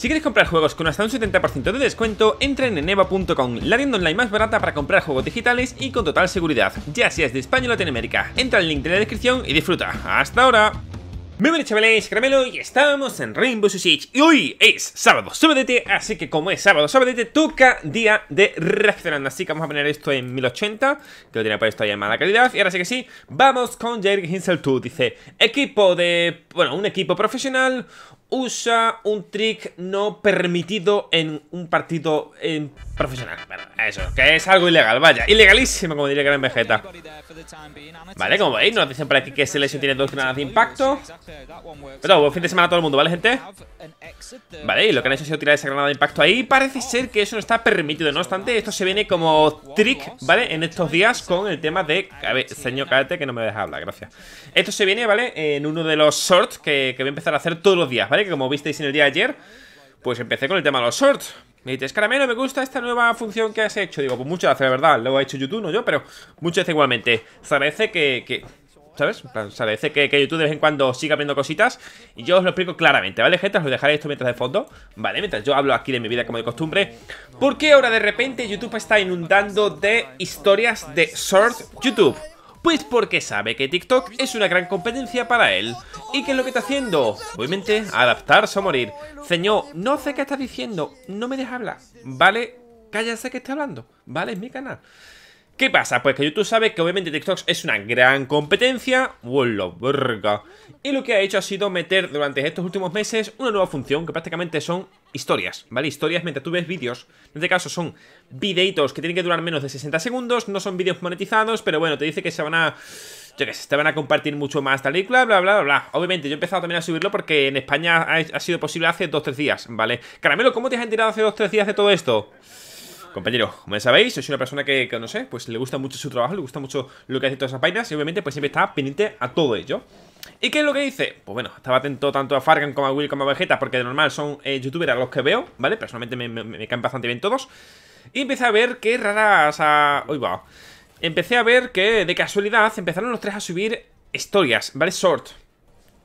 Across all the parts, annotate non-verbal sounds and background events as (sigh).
Si quieres comprar juegos con hasta un 70% de descuento, entra en eva.com, la tienda online más barata para comprar juegos digitales y con total seguridad, ya seas de España o Latinoamérica. Entra al link de la descripción y disfruta. ¡Hasta ahora! Muy chavales, Caramelo y estamos en Rainbow Six y hoy es sábado súbete, así que como es sábado súbete, toca día de reaccionando, así que vamos a poner esto en 1080, que lo tiene puesto ahí en mala calidad y ahora sí que sí, vamos con Jerry Hinsel 2, dice equipo de, bueno, un equipo profesional, usa un trick no permitido en un partido profesional. eso, que es algo ilegal, vaya. Ilegalísimo, como diría en Vegeta. Vale, como veis, nos dicen por aquí que Selection tiene dos granadas de impacto. Pero buen fin de semana a todo el mundo, ¿vale, gente? Vale, y lo que han hecho es tirar esa granada de impacto ahí. Parece ser que eso no está permitido. No obstante, esto se viene como trick, ¿vale? En estos días con el tema de... A ver, señor, cállate que no me deja hablar, gracias. Esto se viene, ¿vale? En uno de los shorts que voy a empezar a hacer todos los días, ¿vale? Que como visteis en el día de ayer, pues empecé con el tema de los shorts. Me dices, Caramelo, me gusta esta nueva función que has hecho. Digo, pues muchas gracias, la verdad. Lo ha hecho YouTube, no yo, pero muchas veces igualmente. Se agradece que, ¿sabes? Se agradece que, YouTube de vez en cuando siga viendo cositas y yo os lo explico claramente, ¿vale, gente? Os lo dejaré esto mientras de fondo, ¿vale? Mientras yo hablo aquí de mi vida como de costumbre. ¿Por qué ahora de repente YouTube está inundando de historias de Shorts YouTube? Pues porque sabe que TikTok es una gran competencia para él. ¿Y qué es lo que está haciendo? Obviamente, adaptarse o morir. Señor, no sé qué está diciendo, no me deja hablar. ¿Vale? Cállate que está hablando. ¿Vale? Es mi canal. ¿Qué pasa? Pues que YouTube sabe que obviamente TikTok es una gran competencia. ¡Hola, pues verga! Y lo que ha hecho ha sido meter durante estos últimos meses una nueva función que prácticamente son historias, ¿vale? Historias mientras tú ves vídeos. En este caso son videitos que tienen que durar menos de 60 segundos, no son vídeos monetizados, pero bueno, te dice que se van a... Yo que sé, te van a compartir mucho más tal y bla, bla, bla, bla. Obviamente, yo he empezado también a subirlo porque en España ha, ha sido posible hace 2-3 días, ¿vale? Caramelo, ¿cómo te has enterado hace 2-3 días de todo esto? compañero, como ya sabéis, soy una persona que, no sé, pues le gusta mucho su trabajo, le gusta mucho lo que hace todas esas páginas y obviamente pues siempre está pendiente a todo ello. ¿Y qué es lo que hice? Pues bueno, estaba atento tanto a Fargan como a Will como a Vegeta porque de normal son eh, youtubers a los que veo, ¿vale? Personalmente me, caen bastante bien todos. Y empecé a ver qué raras... A... Uy, wow. Empecé a ver que de casualidad empezaron los tres a subir historias, ¿vale? Short.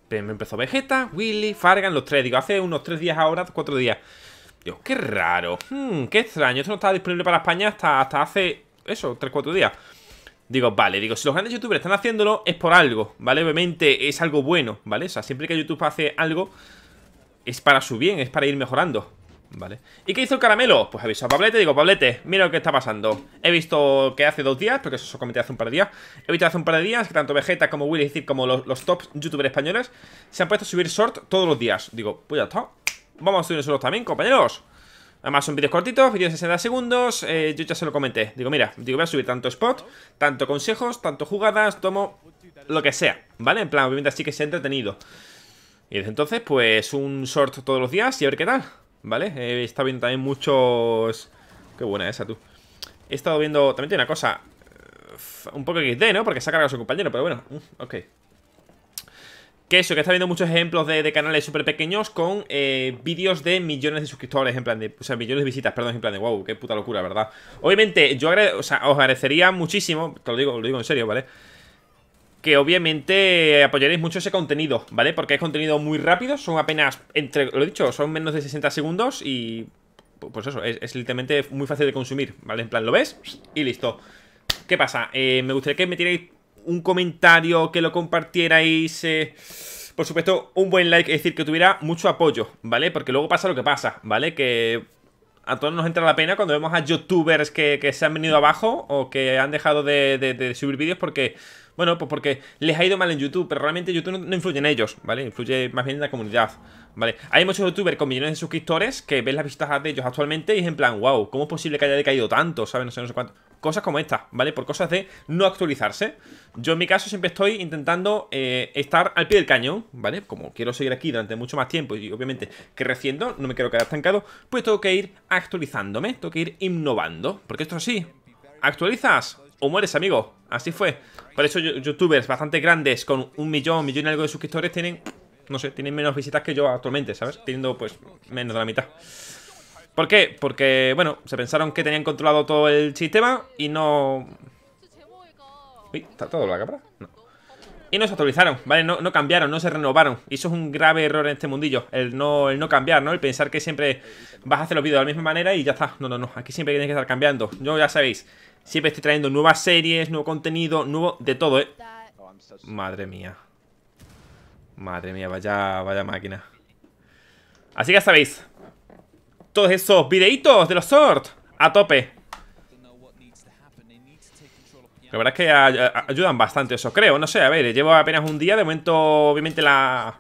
Me empezó Vegeta, Willy, Fargan, los tres. Digo, hace unos tres días ahora, cuatro días. Dios, qué raro. Hmm, qué extraño. Esto no estaba disponible para España hasta, hasta hace, eso, 3-4 días. Digo, vale, digo, si los grandes youtubers están haciéndolo es por algo, ¿vale? Obviamente es algo bueno, ¿vale? O sea, siempre que YouTube hace algo es para su bien, es para ir mejorando, ¿vale? ¿Y qué hizo el caramelo? Pues aviso a Pablete, digo, Pablete, mira lo que está pasando. He visto que hace dos días, porque eso se comenté hace un par de días, he visto hace un par de días que tanto Vegeta como Willy es decir, como los, los top youtubers españoles, se han puesto a subir short todos los días. Digo, pues ya está, Vamos a subir nosotros también, compañeros Además son vídeos cortitos, vídeos de 60 segundos eh, Yo ya se lo comenté, digo mira, digo voy a subir tanto spot Tanto consejos, tanto jugadas Tomo lo que sea, ¿vale? En plan, obviamente así que sea entretenido Y desde entonces, pues un short todos los días Y a ver qué tal, ¿vale? He estado viendo también muchos... Qué buena esa, tú He estado viendo, también una cosa eh, Un poco XD, ¿no? Porque se ha cargado a su compañero, pero bueno, mm, ok que eso, que está viendo muchos ejemplos de, canales súper pequeños con eh, vídeos de millones de suscriptores, en plan de, o sea, millones de visitas, perdón, en plan de, wow, qué puta locura, ¿verdad? Obviamente, yo os agradecería muchísimo, te lo digo, lo digo en serio, ¿vale? Que obviamente apoyaréis mucho ese contenido, ¿vale? Porque es contenido muy rápido, son apenas, entre, lo he dicho, son menos de 60 segundos y, pues eso, es, literalmente muy fácil de consumir, ¿vale? En plan, lo ves y listo. ¿Qué pasa? Eh, me gustaría que me tiréis un comentario, que lo compartierais. por supuesto, un buen like, es decir, que tuviera mucho apoyo, ¿vale? Porque luego pasa lo que pasa, ¿vale? Que a todos nos entra la pena cuando vemos a youtubers que, que se han venido abajo o que han dejado de, de subir vídeos porque bueno, pues porque les ha ido mal en YouTube, pero realmente YouTube no, influye en ellos, ¿vale? Influye más bien en la comunidad, ¿vale? Hay muchos youtubers con millones de suscriptores que ven las vistas de ellos actualmente y es en plan, wow, ¿cómo es posible que haya decaído tanto? ¿Sabes? No sé, no sé cuánto. Cosas como estas, ¿vale? Por cosas de no actualizarse. Yo en mi caso siempre estoy intentando eh, estar al pie del cañón, ¿vale? Como quiero seguir aquí durante mucho más tiempo y obviamente creciendo, no me quiero quedar estancado, pues tengo que ir actualizándome, tengo que ir innovando. Porque esto sí, así. Actualizas, o mueres, amigo. Así fue. Por eso youtubers bastante grandes con un millón, millón y algo de suscriptores tienen, no sé, tienen menos visitas que yo actualmente, ¿sabes? Teniendo, pues, menos de la mitad. ¿Por qué? Porque, bueno, se pensaron que tenían controlado todo el sistema y no... Uy, ¿está todo la cámara? No. Y no se actualizaron, ¿vale? No, cambiaron, no se renovaron. Y eso es un grave error en este mundillo, el no, el no cambiar, ¿no? El pensar que siempre vas a hacer los vídeos de la misma manera y ya está. No, no, no, aquí siempre tienes que estar cambiando. Yo ya sabéis, siempre estoy trayendo nuevas series, nuevo contenido, nuevo de todo, ¿eh? Madre mía. Madre mía, vaya, vaya máquina. Así que ya sabéis, todos esos videitos de los short a tope. La verdad es que ayudan bastante eso, creo. No sé, a ver, llevo apenas un día. De momento, obviamente, la...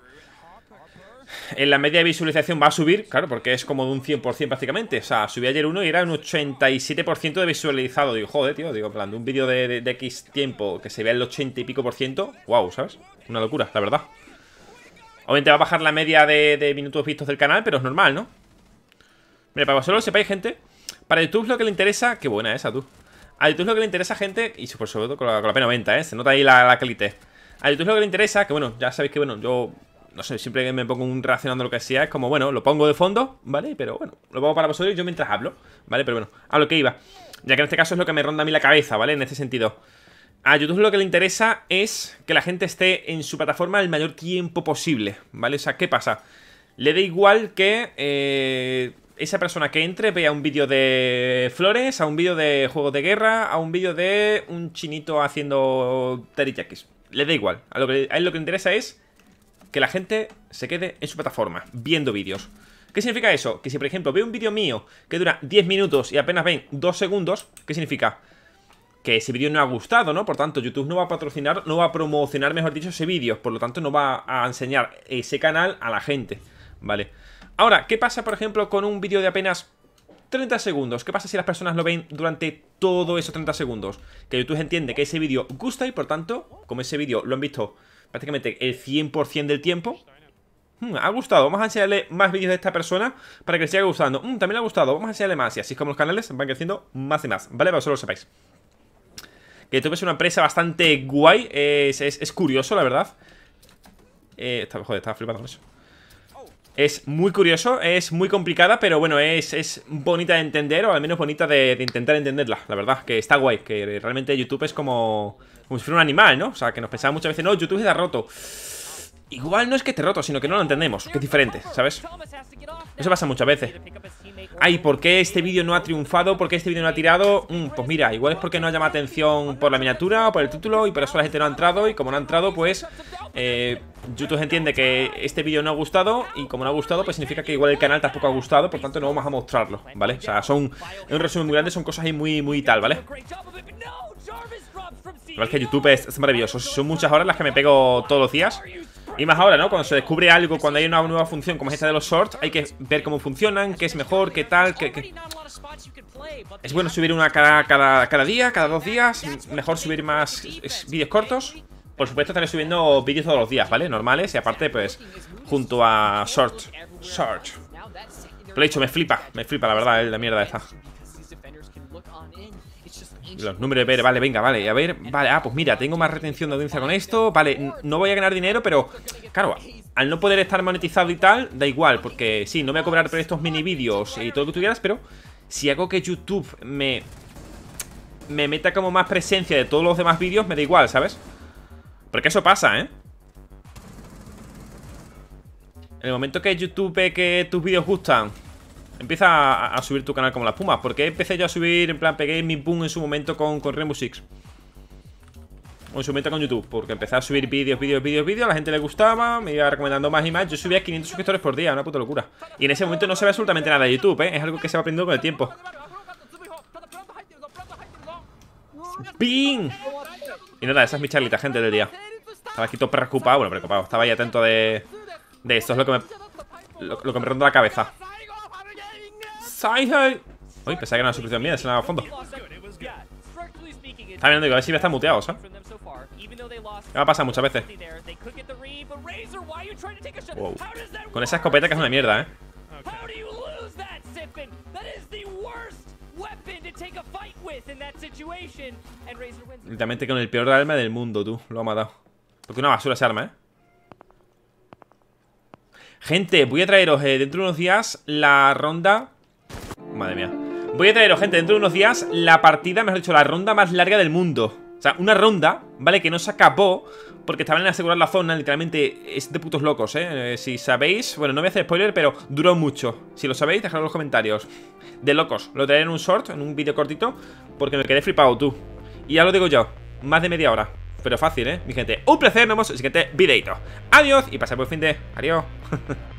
En la media de visualización va a subir, claro, porque es como de un 100% prácticamente. O sea, subí ayer uno y era un 87% de visualizado. Digo, joder, tío, digo, en plan, un vídeo de, X tiempo que se vea el 80 y pico por ciento, wow, ¿sabes? Una locura, la verdad. Obviamente va a bajar la media de, minutos vistos del canal, pero es normal, ¿no? Mira, para vosotros lo sepáis, gente, para YouTube lo que le interesa... Qué buena esa, tú. A YouTube lo que le interesa a gente, y sobre todo con la, pena la P90, ¿eh? Se nota ahí la, la calidez. A YouTube lo que le interesa, que bueno, ya sabéis que bueno, yo no sé, siempre que me pongo un racionando lo que sea, es como, bueno, lo pongo de fondo, ¿vale? Pero bueno, lo pongo para vosotros y yo mientras hablo, ¿vale? Pero bueno, a lo que iba. Ya que en este caso es lo que me ronda a mí la cabeza, ¿vale? En este sentido. A YouTube lo que le interesa es que la gente esté en su plataforma el mayor tiempo posible, ¿vale? O sea, ¿qué pasa? Le da igual que eh, esa persona que entre vea un vídeo de flores, a un vídeo de juegos de guerra, a un vídeo de un chinito haciendo teriyakis. Le da igual. A, lo que, él lo que le interesa es que la gente se quede en su plataforma, viendo vídeos. ¿Qué significa eso? Que si, por ejemplo, ve un vídeo mío que dura 10 minutos y apenas ven 2 segundos, ¿qué significa? Que ese vídeo no ha gustado, ¿no? Por tanto, YouTube no va a patrocinar, no va a promocionar, mejor dicho, ese vídeo. Por lo tanto, no va a enseñar ese canal a la gente, ¿vale? vale Ahora, ¿qué pasa, por ejemplo, con un vídeo de apenas 30 segundos? ¿Qué pasa si las personas lo ven durante todo esos 30 segundos? Que YouTube entiende que ese vídeo gusta y, por tanto, como ese vídeo lo han visto prácticamente el 100% del tiempo... Hmm, ha gustado, vamos a enseñarle más vídeos de esta persona para que le siga gustando. Hmm, también le ha gustado, vamos a enseñarle más. Y así es como los canales van creciendo más y más, ¿vale? Para que solo lo sepáis. Que YouTube es una empresa bastante guay, es, curioso, la verdad. Eh, joder, estaba flipando con eso. Es muy curioso, es muy complicada, pero bueno, es, es bonita de entender, o al menos bonita de, intentar entenderla, la verdad, que está guay, que realmente YouTube es como, como si fuera un animal, ¿no? O sea, que nos pensaba muchas veces, no, YouTube se da roto. Igual no es que esté roto, sino que no lo entendemos, que es diferente, ¿sabes? Eso pasa muchas veces. Ay, ¿por qué este vídeo no ha triunfado? ¿Por qué este vídeo no ha tirado? Mm, pues mira, igual es porque no ha llamado atención por la miniatura o por el título y por eso la gente no ha entrado y como no ha entrado, pues eh, YouTube entiende que este vídeo no ha gustado y como no ha gustado, pues significa que igual el canal tampoco ha gustado, por tanto no vamos a mostrarlo, ¿vale? O sea, son, un resumen muy grande, son cosas ahí muy, muy tal, ¿vale? La es que YouTube es maravilloso, son muchas horas las que me pego todos los días y más ahora, ¿no? Cuando se descubre algo, cuando hay una nueva función como esta de los shorts, hay que ver cómo funcionan, qué es mejor, qué tal, qué... Es bueno subir una cada, cada, día, cada dos días. Mejor subir más vídeos cortos. Por supuesto, estaré subiendo vídeos todos los días, ¿vale? Normales y aparte, pues, junto a Shorts Shorts Lo he dicho, me flipa, me flipa, la verdad, el de mierda esta. Los números ver, vale, venga, vale, a ver, vale, ah, pues mira, tengo más retención de audiencia con esto, vale, no voy a ganar dinero, pero claro, al no poder estar monetizado y tal, da igual, porque sí, no me voy a cobrar por estos mini vídeos y todo lo que tuvieras, pero si hago que YouTube me me meta como más presencia de todos los demás vídeos, me da igual, ¿sabes? Porque eso pasa, ¿eh? En el momento que YouTube ve que tus vídeos gustan Empieza a, subir tu canal como la pumas Porque empecé yo a subir, en plan, pegué mi boom en su momento con, con Rainbow Six O en su momento con YouTube Porque empecé a subir vídeos, vídeos, vídeos, vídeos A la gente le gustaba, me iba recomendando más y más Yo subía 500 suscriptores por día, una puta locura Y en ese momento no se ve absolutamente nada de YouTube, ¿eh? Es algo que se va aprendiendo con el tiempo ¡Ping! Y nada, esa es mi charlita, gente, del día Estaba aquí todo preocupado, bueno, preocupado Estaba ahí atento de... De esto es lo que me... Lo, lo que me ronda la cabeza ¡Saiho! Uy, pensaba que era una suscripción mía, se la a fondo. Está no digo, a ver si me está muteado, ¿sabes? va a pasar muchas veces. Con esa escopeta que es una mierda, ¿eh? Literalmente con el peor arma del mundo, tú. Lo ha matado. Porque una basura ese arma, ¿eh? Gente, voy a traeros eh, dentro de unos días la ronda Madre mía. Voy a traeros, gente, dentro de unos días la partida, mejor dicho, la ronda más larga del mundo. O sea, una ronda, ¿vale? Que no se acabó porque estaban en asegurar la zona, literalmente es de putos locos, ¿eh? ¿eh? Si sabéis, bueno, no voy a hacer spoiler, pero duró mucho. Si lo sabéis, dejadlo en los comentarios. De locos, lo traeré en un short, en un vídeo cortito, porque me quedé flipado tú. Y ya lo digo yo, más de media hora. Pero fácil, ¿eh? Mi gente, un placer, nos vemos en el siguiente videito. Adiós y pasad el fin de... Adiós. (laughs)